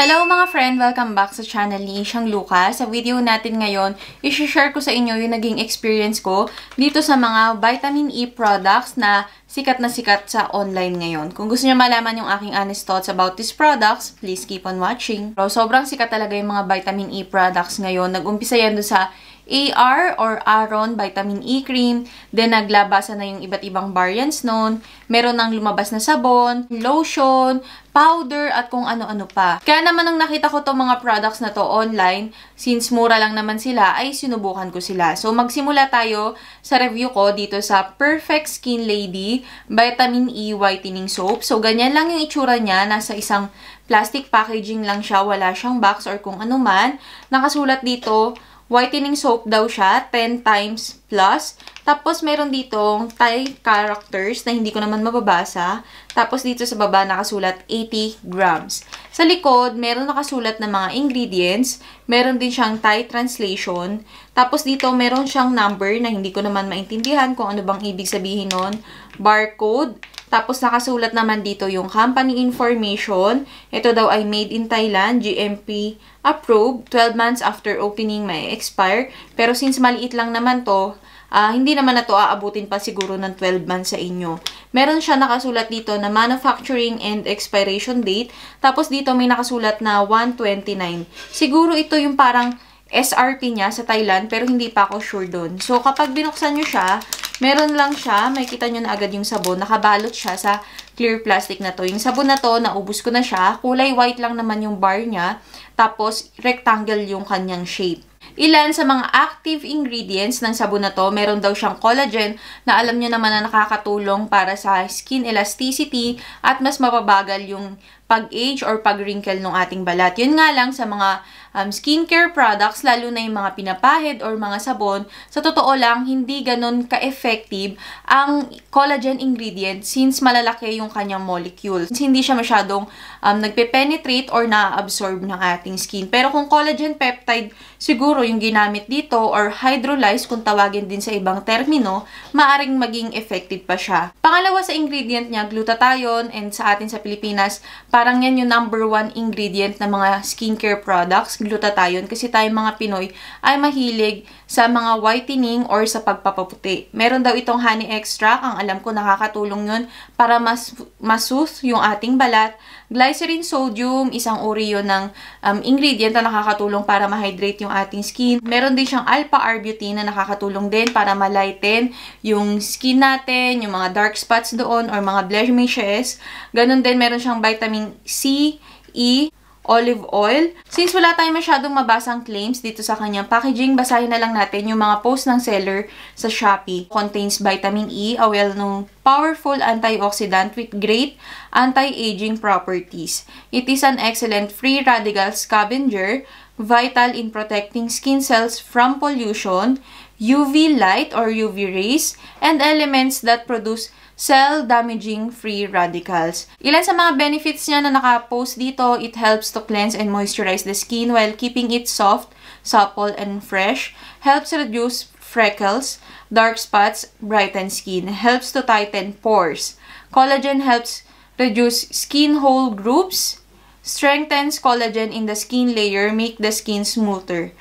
Hello mga friend! Welcome back sa channel ni Ishang Lucas. Sa video natin ngayon, isi-share ko sa inyo yung naging experience ko dito sa mga vitamin E products na sikat na sikat sa online ngayon. Kung gusto niyo malaman yung aking honest thoughts about these products, please keep on watching. So, sobrang sikat talaga yung mga vitamin E products ngayon. Nag-umpisa yan sa AR or Aron Vitamin E Cream. Then, naglabasa na yung iba't ibang variants noon. Meron ng lumabas na sabon, lotion, powder, at kung ano-ano pa. Kaya naman nung nakita ko to mga products na to online, since mura lang naman sila, ay sinubukan ko sila. So, magsimula tayo sa review ko dito sa Perfect Skin Lady Vitamin E Whitening Soap. So, ganyan lang yung itsura niya. Nasa isang plastic packaging lang siya. Wala siyang box or kung ano man. Nakasulat dito, Whitening soap daw siya, 10 times plus. Tapos, meron ditong Thai characters na hindi ko naman mababasa. Tapos, dito sa baba nakasulat 80 grams. Sa likod, meron nakasulat na mga ingredients. Meron din siyang Thai translation. Tapos, dito meron siyang number na hindi ko naman maintindihan kung ano bang ibig sabihin nun. Barcode. Tapos nakasulat naman dito yung company information. Ito daw ay made in Thailand, GMP approved, 12 months after opening may expire. Pero since maliit lang naman to, uh, hindi naman na to aabutin pa siguro ng 12 months sa inyo. Meron siya nakasulat dito na manufacturing and expiration date. Tapos dito may nakasulat na 129. Siguro ito yung parang SRP niya sa Thailand pero hindi pa ako sure doon. So kapag binuksan niyo siya, Meron lang siya, makikita nyo na agad yung sabon. Nakabalot siya sa clear plastic na to. Yung sabon na to, naubos ko na siya. Kulay white lang naman yung bar niya. Tapos, rectangle yung kanyang shape. Ilan sa mga active ingredients ng sabon na to, meron daw siyang collagen na alam nyo naman na nakakatulong para sa skin elasticity at mas mapabagal yung pag-age or pag-wrinkle ng ating balat. Yun nga lang sa mga um, skincare products, lalo na yung mga pinapahid or mga sabon, sa totoo lang, hindi ganun ka-effective ang collagen ingredient since malalaki yung kanyang molecule. Since hindi siya masyadong um, nagpe-penetrate or na-absorb ng ating skin. Pero kung collagen peptide siguro yung ginamit dito or hydrolyze kung tawagin din sa ibang termino, maaring maging effective pa siya. Pangalawa sa ingredient niya, glutathione and sa atin sa Pilipinas, Parang yan yung number one ingredient ng mga skincare products, glutathione. Kasi tayong mga Pinoy ay mahilig sa mga whitening or sa pagpapaputi. Meron daw itong honey extract, ang alam ko nakakatulong yun para mas masus yung ating balat. Glycerin sodium, isang uri yun ng um, ingredient na nakakatulong para ma-hydrate yung ating skin. Meron din siyang alpha-arbutin na nakakatulong din para malighten yung skin natin, yung mga dark spots doon or mga blemishes. Ganun din, meron siyang vitamin C, E, olive oil. Since wala tayong masyadong mabasang claims dito sa kanyang packaging, basahin na lang natin yung mga post ng seller sa Shopee. Contains vitamin E, a well-known powerful antioxidant with great anti-aging properties. It is an excellent free radical scavenger, vital in protecting skin cells from pollution, UV light or UV rays, and elements that produce cell-damaging free radicals. Ilan sa mga benefits niya na naka-post dito, it helps to cleanse and moisturize the skin while keeping it soft, supple, and fresh. Helps reduce freckles, dark spots, brighten skin. Helps to tighten pores. Collagen helps reduce skin hole groups. Strengthens collagen in the skin layer, make the skin smoother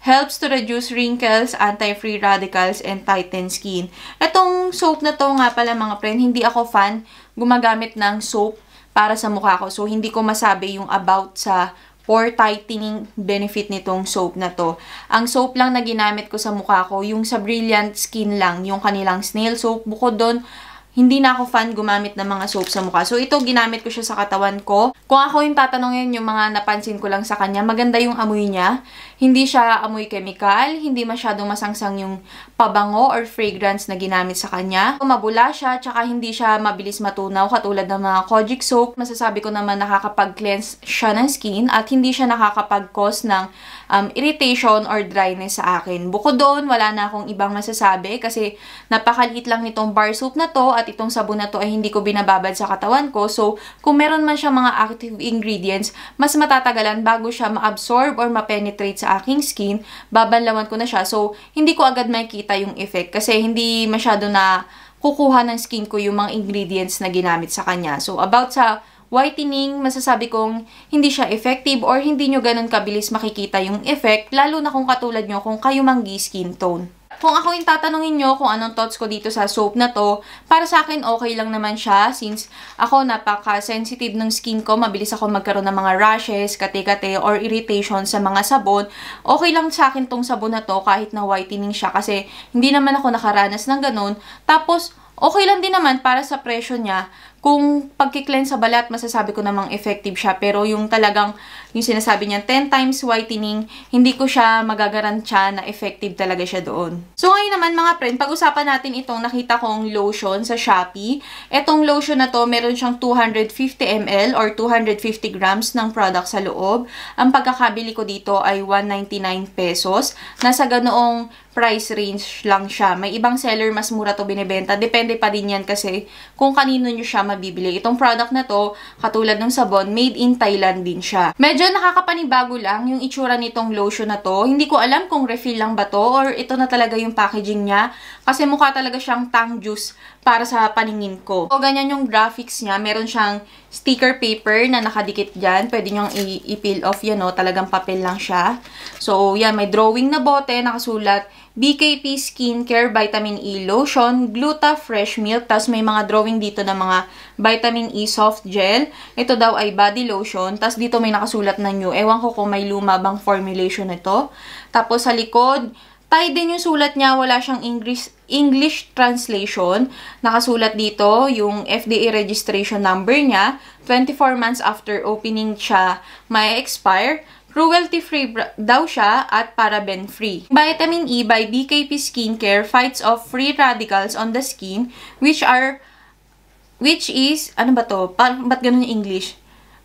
helps to reduce wrinkles, anti-free radicals, and tighten skin. Itong soap na to nga pala mga friend, hindi ako fan gumagamit ng soap para sa mukha ko. So, hindi ko masabi yung about sa pore tightening benefit nitong soap na to. Ang soap lang na ginamit ko sa mukha ko, yung sa Brilliant Skin lang, yung kanilang snail soap. Bukod doon, hindi na ako fan gumamit ng mga soap sa mukha. So, ito, ginamit ko siya sa katawan ko. Kung ako yung tatanungin yung mga napansin ko lang sa kanya, maganda yung amoy niya. Hindi siya amoy chemical, hindi masyadong masangsang yung pabango or fragrance na ginamit sa kanya. Mabula siya, tsaka hindi siya mabilis matunaw katulad ng mga Kojic soap. Masasabi ko naman nakakapag-cleanse siya ng skin at hindi siya nakakapag-cause ng um, irritation or dryness sa akin. Bukod doon, wala na akong ibang masasabi kasi napakaliit lang nitong bar soap na to at itong sabon na to ay hindi ko binababad sa katawan ko. So, kung meron man siya mga active ingredients, mas matatagalan bago siya maabsorb or ma-penetrate sa aking skin, babanlawan ko na siya. So, hindi ko agad makita yung effect kasi hindi masyado na kukuha ng skin ko yung mga ingredients na ginamit sa kanya. So, about sa whitening, masasabi kong hindi siya effective or hindi nyo ganun kabilis makikita yung effect, lalo na kung katulad nyo kung kayo manggi skin tone. Kung ako yung tatanungin nyo kung anong thoughts ko dito sa soap na to, para sa akin okay lang naman siya since ako napaka-sensitive ng skin ko, mabilis ako magkaroon ng mga rashes, kate-kate, or irritation sa mga sabon. Okay lang sa akin tong sabon na to kahit na whitening siya kasi hindi naman ako nakaranas ng ganun. Tapos, okay lang din naman para sa presyo niya kung pagki-cleanse sa balat, masasabi ko namang effective siya. Pero yung talagang, yung sinasabi niya, 10 times whitening, hindi ko siya magagarantya na effective talaga siya doon. So ngayon naman mga friend, pag-usapan natin itong nakita kong lotion sa Shopee. Etong lotion na to, meron siyang 250 ml or 250 grams ng product sa loob. Ang pagkakabili ko dito ay 199 pesos. Nasa ganoong price range lang siya. May ibang seller mas mura to binibenta. Depende pa din yan kasi kung kanino nyo siya mabibili. Itong product na to, katulad ng sabon, made in Thailand din siya. Medyo nakakapanibago lang yung itsura nitong lotion na to. Hindi ko alam kung refill lang ba to or ito na talaga yung packaging niya. Kasi mukha talaga siyang tang juice para sa paningin ko. O ganyan yung graphics niya. Meron siyang sticker paper na nakadikit dyan. Pwede nyong i-peel off yan, no? Talagang papel lang siya. So, yan, may drawing na bote, nakasulat BKP Skincare Vitamin E Lotion, Gluta Fresh Milk, tapos may mga drawing dito ng mga Vitamin E Soft Gel. Ito daw ay body lotion, tapos dito may nakasulat na new. Ewan ko kung may luma bang formulation ito. Tapos sa likod, Tay din yung sulat niya, wala siyang English, English translation. Nakasulat dito yung FDA registration number niya. 24 months after opening siya, may expire. Cruelty-free daw siya at paraben-free. Vitamin E by BKP Skincare fights off free radicals on the skin which are which is, ano ba to? Pa ba't ganun yung English?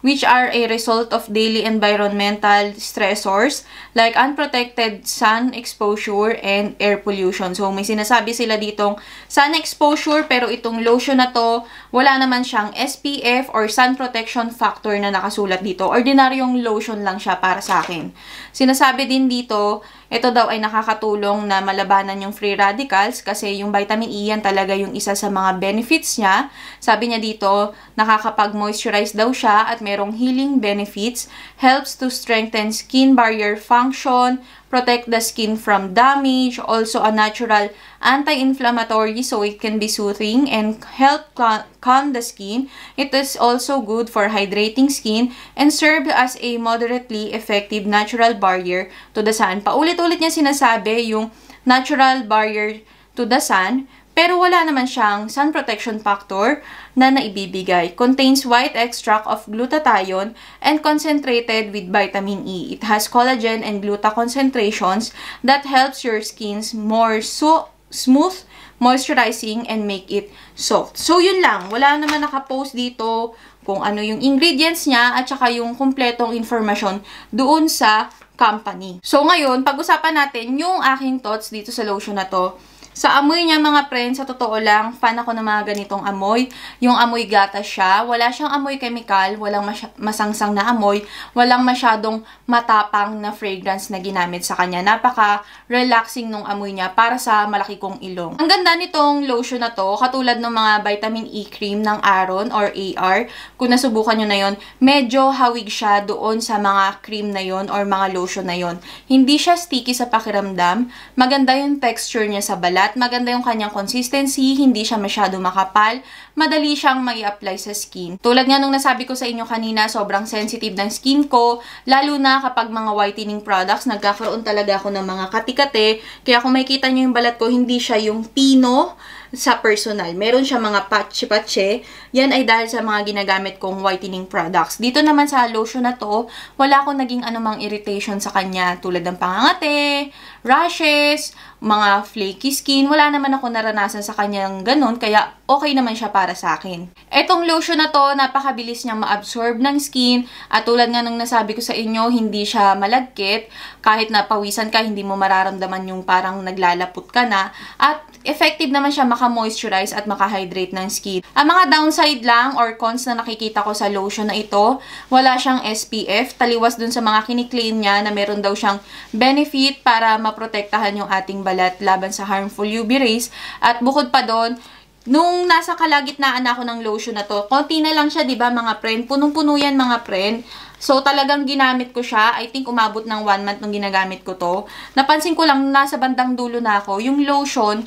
which are a result of daily environmental stressors like unprotected sun exposure and air pollution. So, may sinasabi sila ditong sun exposure pero itong lotion na to, wala naman siyang SPF or sun protection factor na nakasulat dito. Ordinaryong lotion lang siya para sa akin. Sinasabi din dito, ito daw ay nakakatulong na malabanan yung free radicals kasi yung vitamin E yan talaga yung isa sa mga benefits niya. Sabi niya dito, nakakapag-moisturize daw siya at merong healing benefits, helps to strengthen skin barrier function, protect the skin from damage, also a natural anti-inflammatory so it can be soothing and help calm the skin. It is also good for hydrating skin and serve as a moderately effective natural barrier to the sun. Paulit-ulit niya sinasabi yung natural barrier to the sun pero wala naman siyang sun protection factor na naibibigay. Contains white extract of glutathione and concentrated with vitamin E. It has collagen and gluta concentrations that helps your skin's more so smooth, moisturizing, and make it soft. So, yun lang. Wala naman nakapost dito kung ano yung ingredients niya at saka yung kumpletong information doon sa company. So, ngayon, pag-usapan natin yung aking thoughts dito sa lotion na to sa amoy niya mga friends, sa totoo lang, fan ako ng mga ganitong amoy. Yung amoy gata siya, wala siyang amoy chemical, walang masangsang na amoy, walang masyadong matapang na fragrance na ginamit sa kanya. Napaka-relaxing nung amoy niya para sa malaki kong ilong. Ang ganda nitong lotion na to, katulad ng mga vitamin E cream ng Aron or AR, kung nasubukan nyo na yon medyo hawig siya doon sa mga cream na yon or mga lotion na yon Hindi siya sticky sa pakiramdam, maganda yung texture niya sa balat, kalat, maganda yung kanyang consistency, hindi siya masyado makapal, madali siyang may apply sa skin. Tulad nga nung nasabi ko sa inyo kanina, sobrang sensitive ng skin ko, lalo na kapag mga whitening products, nagkakaroon talaga ako ng mga katikate, kaya kung makita nyo yung balat ko, hindi siya yung pino, sa personal. Meron siya mga patche-patche. Yan ay dahil sa mga ginagamit kong whitening products. Dito naman sa lotion na to, wala akong naging anumang irritation sa kanya tulad ng pangangate, rashes, mga flaky skin. Wala naman ako naranasan sa kanyang ganun, kaya okay naman siya para sa akin. Etong lotion na to, napakabilis niyang ma-absorb ng skin. At tulad nga nung nasabi ko sa inyo, hindi siya malagkit. Kahit napawisan ka, hindi mo mararamdaman yung parang naglalapot ka na. At effective naman siya makamoisturize at maka-hydrate ng skin. Ang mga downside lang or cons na nakikita ko sa lotion na ito, wala siyang SPF. Taliwas dun sa mga kiniklaim niya na meron daw siyang benefit para map maprotektahan yung ating balat laban sa harmful UV rays. At bukod pa doon, Nung nasa kalagitnaan ako ng lotion na to, konti na lang siya, 'di ba, mga friend? Punong-puno yan, mga friend. So, talagang ginamit ko siya. I think umabot ng one month nung ginagamit ko to. Napansin ko lang, nasa bandang dulo na ako, yung lotion,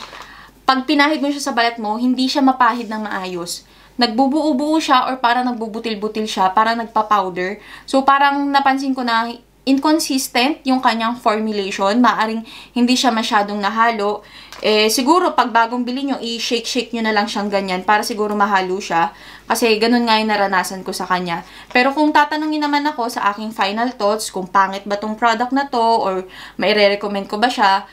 pag pinahid mo siya sa balat mo, hindi siya mapahid ng maayos. Nagbubuo-buo siya or parang nagbubutil-butil siya, parang nagpa-powder. So, parang napansin ko na inconsistent yung kanyang formulation. Maaring hindi siya masyadong nahalo. Eh, siguro, pag bagong bili nyo, i-shake-shake nyo na lang siyang ganyan para siguro mahalo siya. Kasi ganun nga yung naranasan ko sa kanya. Pero kung tatanungin naman ako sa aking final thoughts, kung pangit ba tong product na to or maire-recommend ko ba siya,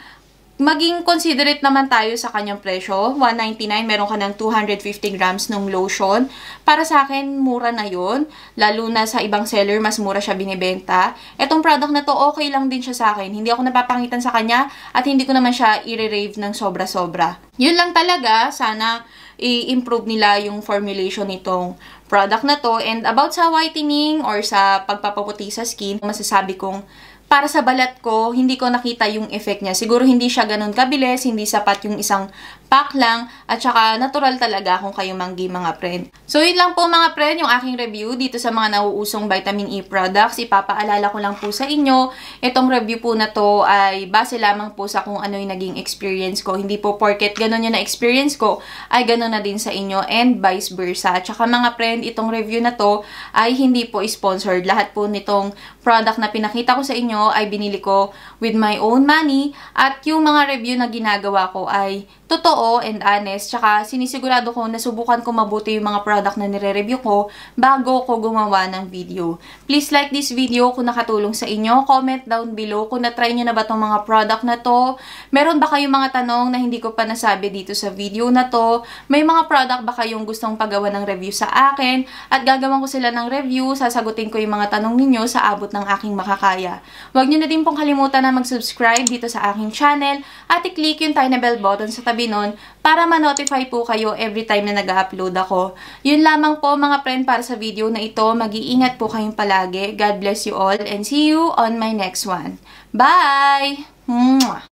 maging considerate naman tayo sa kanyang presyo. 199 meron ka ng 250 grams ng lotion. Para sa akin, mura na yon Lalo na sa ibang seller, mas mura siya binibenta. Etong product na to, okay lang din siya sa akin. Hindi ako napapangitan sa kanya at hindi ko naman siya i-rave ng sobra-sobra. Yun lang talaga. Sana i-improve nila yung formulation nitong product na to. And about sa whitening or sa pagpapaputi sa skin, masasabi kong para sa balat ko, hindi ko nakita yung effect niya. Siguro hindi siya ganun kabilis, hindi sapat yung isang pack lang, at saka natural talaga kung kayo manggi mga friend. So yun lang po mga friend, yung aking review dito sa mga nauusong vitamin E products. Ipapaalala ko lang po sa inyo, itong review po na to ay base lamang po sa kung ano yung naging experience ko. Hindi po porket ganun yung na-experience ko, ay ganun na din sa inyo and vice versa. At saka mga friend, itong review na to ay hindi po sponsored. Lahat po nitong product na pinakita ko sa inyo nyo ay binili ko with my own money at yung mga review na ginagawa ko ay totoo and honest tsaka sinisigurado ko na subukan ko mabuti yung mga product na nire-review ko bago ko gumawa ng video. Please like this video kung nakatulong sa inyo. Comment down below kung na-try nyo na ba tong mga product na to. Meron ba kayong mga tanong na hindi ko pa nasabi dito sa video na to? May mga product ba kayong gustong pagawa ng review sa akin? At gagawin ko sila ng review, sasagutin ko yung mga tanong ninyo sa abot ng aking makakaya. Huwag nyo na din pong kalimutan na mag-subscribe dito sa aking channel at i-click yung tiny bell button sa tabi nun para ma-notify po kayo every time na nag-upload ako. Yun lamang po mga friend para sa video na ito. Mag-iingat po kayong palagi. God bless you all and see you on my next one. Bye!